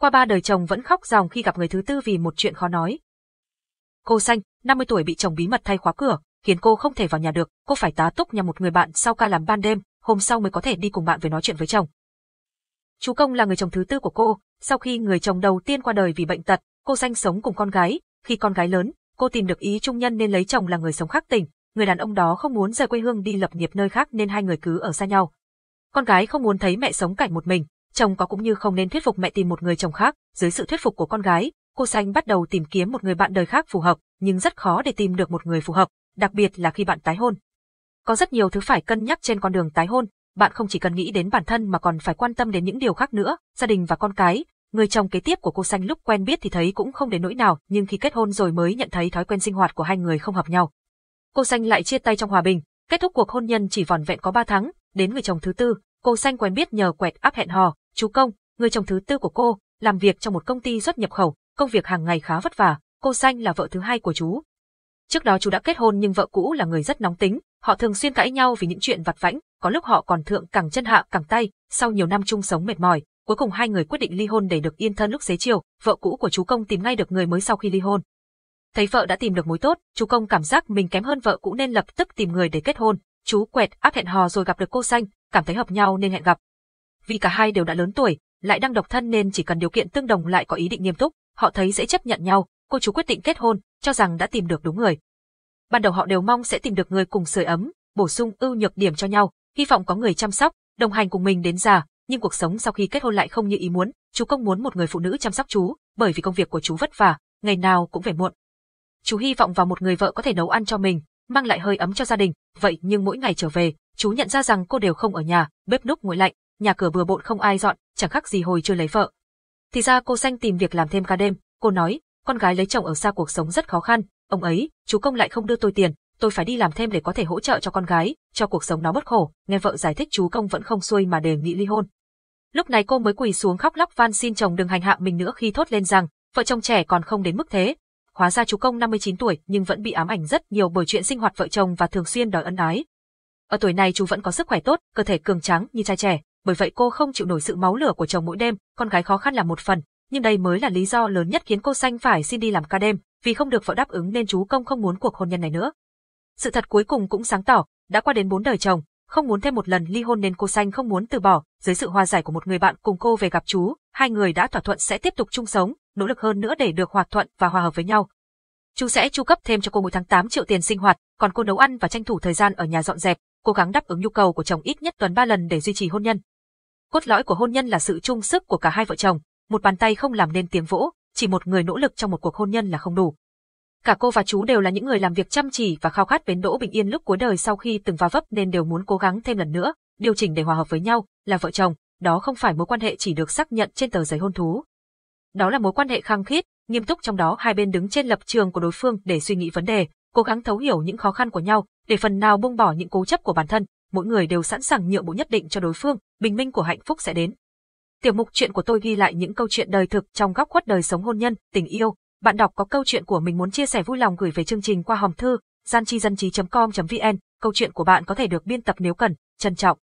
Qua ba đời chồng vẫn khóc ròng khi gặp người thứ tư vì một chuyện khó nói. Cô Xanh, 50 tuổi bị chồng bí mật thay khóa cửa, khiến cô không thể vào nhà được, cô phải tá túc nhà một người bạn sau ca làm ban đêm, hôm sau mới có thể đi cùng bạn về nói chuyện với chồng. Chú Công là người chồng thứ tư của cô, sau khi người chồng đầu tiên qua đời vì bệnh tật, cô Xanh sống cùng con gái, khi con gái lớn, cô tìm được ý trung nhân nên lấy chồng là người sống khác tỉnh, người đàn ông đó không muốn rời quê hương đi lập nghiệp nơi khác nên hai người cứ ở xa nhau. Con gái không muốn thấy mẹ sống cảnh một mình, chồng có cũng như không nên thuyết phục mẹ tìm một người chồng khác, dưới sự thuyết phục của con gái, cô Xanh bắt đầu tìm kiếm một người bạn đời khác phù hợp, nhưng rất khó để tìm được một người phù hợp, đặc biệt là khi bạn tái hôn. Có rất nhiều thứ phải cân nhắc trên con đường tái hôn, bạn không chỉ cần nghĩ đến bản thân mà còn phải quan tâm đến những điều khác nữa, gia đình và con cái. Người chồng kế tiếp của cô Xanh lúc quen biết thì thấy cũng không đến nỗi nào, nhưng khi kết hôn rồi mới nhận thấy thói quen sinh hoạt của hai người không hợp nhau. Cô Xanh lại chia tay trong hòa bình, kết thúc cuộc hôn nhân chỉ vòn vẹn có 3 tháng, đến người chồng thứ tư, Cô Xanh quen biết nhờ quẹt áp hẹn hò, chú Công, người chồng thứ tư của cô, làm việc trong một công ty xuất nhập khẩu, công việc hàng ngày khá vất vả, cô Xanh là vợ thứ hai của chú. Trước đó chú đã kết hôn nhưng vợ cũ là người rất nóng tính, họ thường xuyên cãi nhau vì những chuyện vặt vãnh, có lúc họ còn thượng cẳng chân hạ cẳng tay, sau nhiều năm chung sống mệt mỏi, cuối cùng hai người quyết định ly hôn để được yên thân lúc xế chiều, vợ cũ của chú Công tìm ngay được người mới sau khi ly hôn. Thấy vợ đã tìm được mối tốt, chú Công cảm giác mình kém hơn vợ cũ nên lập tức tìm người để kết hôn, chú quẹt áp hẹn hò rồi gặp được cô Xanh, cảm thấy hợp nhau nên hẹn gặp. Vì cả hai đều đã lớn tuổi, lại đang độc thân nên chỉ cần điều kiện tương đồng lại có ý định nghiêm túc, họ thấy dễ chấp nhận nhau, cô chú quyết định kết hôn, cho rằng đã tìm được đúng người. Ban đầu họ đều mong sẽ tìm được người cùng sưởi ấm, bổ sung ưu nhược điểm cho nhau, hy vọng có người chăm sóc, đồng hành cùng mình đến già, nhưng cuộc sống sau khi kết hôn lại không như ý muốn, chú công muốn một người phụ nữ chăm sóc chú, bởi vì công việc của chú vất vả, ngày nào cũng về muộn. Chú hy vọng vào một người vợ có thể nấu ăn cho mình, mang lại hơi ấm cho gia đình, vậy nhưng mỗi ngày trở về, chú nhận ra rằng cô đều không ở nhà, bếp núc nguội lạnh, nhà cửa bừa bộn không ai dọn, chẳng khác gì hồi chưa lấy vợ. Thì ra cô xanh tìm việc làm thêm cả đêm, cô nói, con gái lấy chồng ở xa cuộc sống rất khó khăn, ông ấy, chú công lại không đưa tôi tiền, tôi phải đi làm thêm để có thể hỗ trợ cho con gái, cho cuộc sống nó bất khổ, nghe vợ giải thích chú công vẫn không xuôi mà đề nghị ly hôn. Lúc này cô mới quỳ xuống khóc lóc van xin chồng đừng hành hạ mình nữa khi thốt lên rằng, vợ chồng trẻ còn không đến mức thế. Hóa ra chú công 59 tuổi nhưng vẫn bị ám ảnh rất nhiều bởi chuyện sinh hoạt vợ chồng và thường xuyên đòi ân ái, ở tuổi này chú vẫn có sức khỏe tốt, cơ thể cường tráng như trai trẻ, bởi vậy cô không chịu nổi sự máu lửa của chồng mỗi đêm, con gái khó khăn là một phần, nhưng đây mới là lý do lớn nhất khiến cô xanh phải xin đi làm ca đêm, vì không được vợ đáp ứng nên chú công không muốn cuộc hôn nhân này nữa. Sự thật cuối cùng cũng sáng tỏ, đã qua đến bốn đời chồng, không muốn thêm một lần ly hôn nên cô xanh không muốn từ bỏ, dưới sự hòa giải của một người bạn cùng cô về gặp chú, hai người đã thỏa thuận sẽ tiếp tục chung sống, nỗ lực hơn nữa để được hòa thuận và hòa hợp với nhau. Chú sẽ chu cấp thêm cho cô mỗi tháng 8 triệu tiền sinh hoạt, còn cô nấu ăn và tranh thủ thời gian ở nhà dọn dẹp, cố gắng đáp ứng nhu cầu của chồng ít nhất tuần ba lần để duy trì hôn nhân. Cốt lõi của hôn nhân là sự chung sức của cả hai vợ chồng, một bàn tay không làm nên tiếng vỗ, chỉ một người nỗ lực trong một cuộc hôn nhân là không đủ. Cả cô và chú đều là những người làm việc chăm chỉ và khao khát bến đỗ bình yên lúc cuối đời sau khi từng va vấp nên đều muốn cố gắng thêm lần nữa, điều chỉnh để hòa hợp với nhau, là vợ chồng, đó không phải mối quan hệ chỉ được xác nhận trên tờ giấy hôn thú. Đó là mối quan hệ khăng khít, nghiêm túc trong đó hai bên đứng trên lập trường của đối phương để suy nghĩ vấn đề, cố gắng thấu hiểu những khó khăn của nhau, để phần nào buông bỏ những cố chấp của bản thân, mỗi người đều sẵn sàng nhượng bộ nhất định cho đối phương, bình minh của hạnh phúc sẽ đến. Tiểu mục chuyện của tôi ghi lại những câu chuyện đời thực trong góc khuất đời sống hôn nhân, tình yêu. Bạn đọc có câu chuyện của mình muốn chia sẻ vui lòng gửi về chương trình qua hòm thư gian chi dân trí com vn câu chuyện của bạn có thể được biên tập nếu cần trân trọng